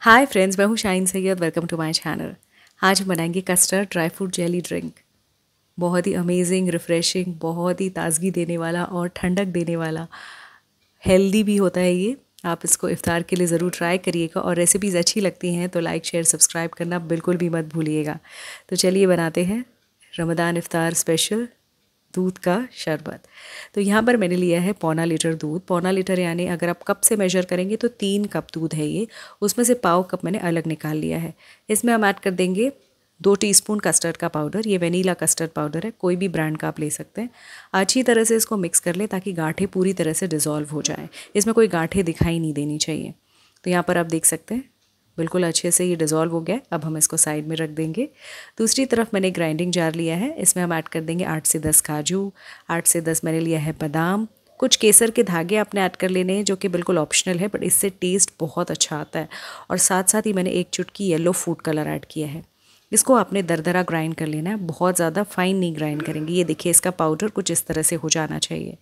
हाय friends मैं हूँ Shine Syed welcome to my channel आज हम बनाएंगे custard dry fruit jelly drink बहुत ही अमेजिंग रिफ़्रेशिंग बहुत ही ताजगी देने वाला और ठंडक देने वाला हेल्दी भी होता है ये आप इसको इफ़ार के लिए ज़रूर ट्राई करिएगा और रेसिपीज़ अच्छी लगती हैं तो लाइक शेयर सब्सक्राइब करना बिल्कुल भी मत भूलिएगा तो चलिए बनाते हैं रमदान इफ़ार स्पेशल दूध का शरबत तो यहाँ पर मैंने लिया है पौना लीटर दूध पौना लीटर यानी अगर आप कप से मेजर करेंगे तो तीन कप दूध है ये उसमें से पाव कप मैंने अलग निकाल लिया है इसमें हम ऐड कर देंगे दो टीस्पून कस्टर्ड का पाउडर ये वेनीला कस्टर्ड पाउडर है कोई भी ब्रांड का आप ले सकते हैं अच्छी तरह से इसको मिक्स कर लें ताकि गाँठे पूरी तरह से डिज़ोल्व हो जाए इसमें कोई गाँठे दिखाई नहीं देनी चाहिए तो यहाँ पर आप देख सकते हैं बिल्कुल अच्छे से ये डिज़ोल्व हो गया अब हम इसको साइड में रख देंगे दूसरी तरफ मैंने ग्राइंडिंग जार लिया है इसमें हम ऐड कर देंगे आठ से दस काजू आठ से दस मैंने लिया है बादाम कुछ केसर के धागे आपने ऐड कर लेने हैं जो कि बिल्कुल ऑप्शनल है बट इससे टेस्ट बहुत अच्छा आता है और साथ साथ ही मैंने एक चुटकी येलो फूड कलर ऐड किया है इसको आपने दरदरा ग्राइंड कर लेना है बहुत ज़्यादा फाइन नहीं ग्राइंड करेंगे ये देखिए इसका पाउडर कुछ इस तरह से हो जाना चाहिए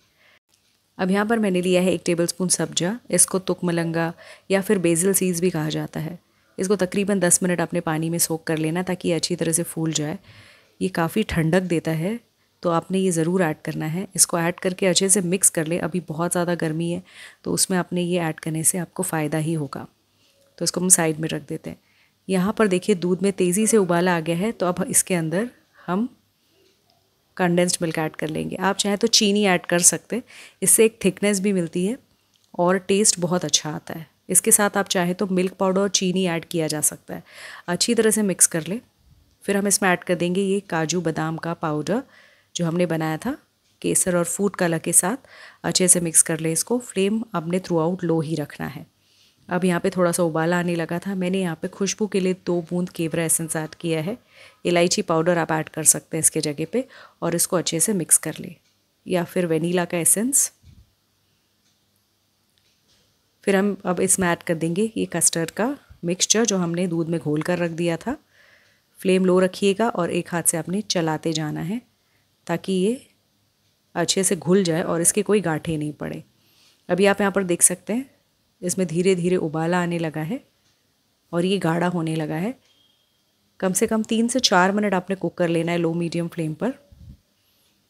अब यहाँ पर मैंने लिया है एक टेबलस्पून सब्जा इसको तुक मलंगा या फिर बेजल सीज़ भी कहा जाता है इसको तकरीबन दस मिनट अपने पानी में सोख कर लेना ताकि अच्छी तरह से फूल जाए ये काफ़ी ठंडक देता है तो आपने ये ज़रूर ऐड करना है इसको ऐड करके अच्छे से मिक्स कर ले अभी बहुत ज़्यादा गर्मी है तो उसमें आपने ये ऐड करने से आपको फ़ायदा ही होगा तो इसको हम साइड में रख देते हैं यहाँ पर देखिए दूध में तेज़ी से उबाला आ गया है तो अब इसके अंदर हम कंडेंस्ड मिल्क ऐड कर लेंगे आप चाहें तो चीनी ऐड कर सकते इससे एक थिकनेस भी मिलती है और टेस्ट बहुत अच्छा आता है इसके साथ आप चाहे तो मिल्क पाउडर और चीनी ऐड किया जा सकता है अच्छी तरह से मिक्स कर लें फिर हम इसमें ऐड कर देंगे ये काजू बादाम का पाउडर जो हमने बनाया था केसर और फूड कलर के साथ अच्छे से मिक्स कर लें इसको फ्लेम अपने थ्रू आउट लो ही रखना है अब यहाँ पे थोड़ा सा उबाल आने लगा था मैंने यहाँ पे खुशबू के लिए दो बूंद केवरा एसेंस ऐड किया है इलायची पाउडर आप ऐड कर सकते हैं इसके जगह पे और इसको अच्छे से मिक्स कर लें या फिर वनीला का एसेंस फिर हम अब इसमें ऐड कर देंगे ये कस्टर्ड का मिक्सचर जो हमने दूध में घोल कर रख दिया था फ्लेम लो रखिएगा और एक हाथ से आपने चलाते जाना है ताकि ये अच्छे से घुल जाए और इसके कोई गाँठे नहीं पड़े अभी आप यहाँ पर देख सकते हैं इसमें धीरे धीरे उबाला आने लगा है और ये गाढ़ा होने लगा है कम से कम तीन से चार मिनट आपने कुक कर लेना है लो मीडियम फ्लेम पर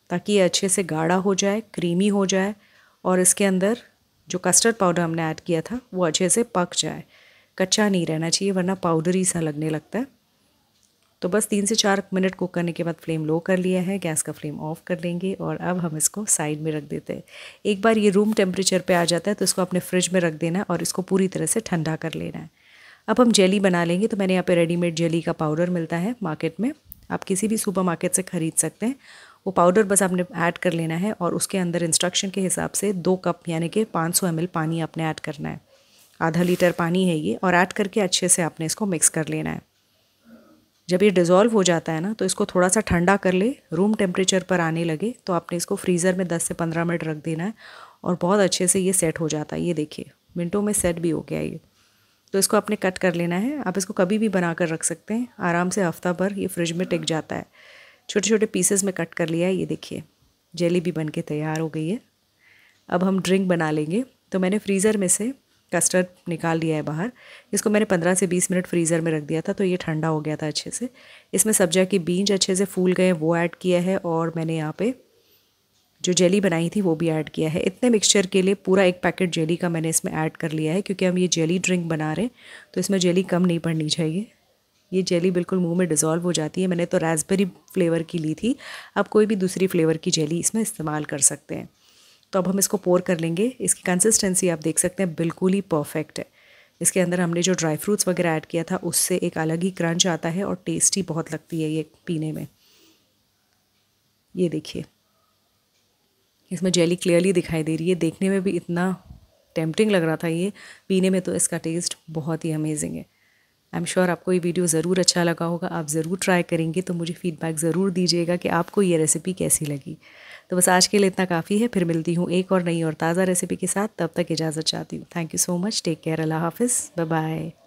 ताकि ये अच्छे से गाढ़ा हो जाए क्रीमी हो जाए और इसके अंदर जो कस्टर्ड पाउडर हमने ऐड किया था वो अच्छे से पक जाए कच्चा नहीं रहना चाहिए वरना पाउडरी सा लगने लगता है तो बस तीन से चार मिनट कुक करने के बाद फ्लेम लो कर लिया है गैस का फ्लेम ऑफ कर लेंगे और अब हम इसको साइड में रख देते हैं एक बार ये रूम टेम्परेचर पे आ जाता है तो इसको अपने फ्रिज में रख देना है और इसको पूरी तरह से ठंडा कर लेना है अब हम जेली बना लेंगे तो मैंने यहाँ पे रेडीमेड जेली का पाउडर मिलता है मार्केट में आप किसी भी सुपर मार्केट से ख़रीद सकते हैं वो पाउडर बस आपने ऐड कर लेना है और उसके अंदर इंस्ट्रक्शन के हिसाब से दो कप यानी कि 500 सौ पानी आपने ऐड करना है आधा लीटर पानी है ये और ऐड करके अच्छे से आपने इसको मिक्स कर लेना है जब ये डिज़ोल्व हो जाता है ना तो इसको थोड़ा सा ठंडा कर ले रूम टेम्परेचर पर आने लगे तो आपने इसको फ्रीज़र में 10 से 15 मिनट रख देना है और बहुत अच्छे से ये सेट हो जाता है ये देखिए मिनटों में सेट भी हो गया ये तो इसको आपने कट कर लेना है आप इसको कभी भी बना कर रख सकते हैं आराम से हफ्ता भर ये फ्रिज में टिक जाता है छोटे छोटे पीसेस में कट कर लिया है ये देखिए जेली भी बन के तैयार हो गई है अब हम ड्रिंक बना लेंगे तो मैंने फ्रीज़र में से कस्टर्ड निकाल लिया है बाहर इसको मैंने पंद्रह से बीस मिनट फ्रीज़र में रख दिया था तो ये ठंडा हो गया था अच्छे से इसमें सब्जा की बीज अच्छे से फूल गए वो ऐड किया है और मैंने यहाँ पे जो जेली बनाई थी वो भी ऐड किया है इतने मिक्सचर के लिए पूरा एक पैकेट जेली का मैंने इसमें ऐड कर लिया है क्योंकि हम ये जेली ड्रिंक बना रहे हैं तो इसमें जेली कम नहीं पड़नी चाहिए ये जेली बिल्कुल मुंह में डिज़ोल्व हो जाती है मैंने तो रेसबेरी फ्लेवर की ली थी आप कोई भी दूसरी फ्लेवर की जेली इसमें इस्तेमाल कर सकते हैं तो अब हम इसको पोर कर लेंगे इसकी कंसिस्टेंसी आप देख सकते हैं बिल्कुल ही परफेक्ट है इसके अंदर हमने जो ड्राई फ्रूट्स वगैरह ऐड किया था उससे एक अलग ही क्रंच आता है और टेस्टी बहुत लगती है ये पीने में ये देखिए इसमें जेली क्लियरली दिखाई दे रही है देखने में भी इतना टेम्पटिंग लग रहा था ये पीने में तो इसका टेस्ट बहुत ही अमेजिंग है आई एम श्योर आपको ये वीडियो ज़रूर अच्छा लगा होगा आप ज़रूर ट्राई करेंगे तो मुझे फीडबैक ज़रूर दीजिएगा कि आपको ये रेसिपी कैसी लगी तो बस आज के लिए इतना काफ़ी है फिर मिलती हूँ एक और नई और ताज़ा रेसिपी के साथ तब तक इजाज़त चाहती हूँ thank you so much take care अल्लाह हाफिज़ बाय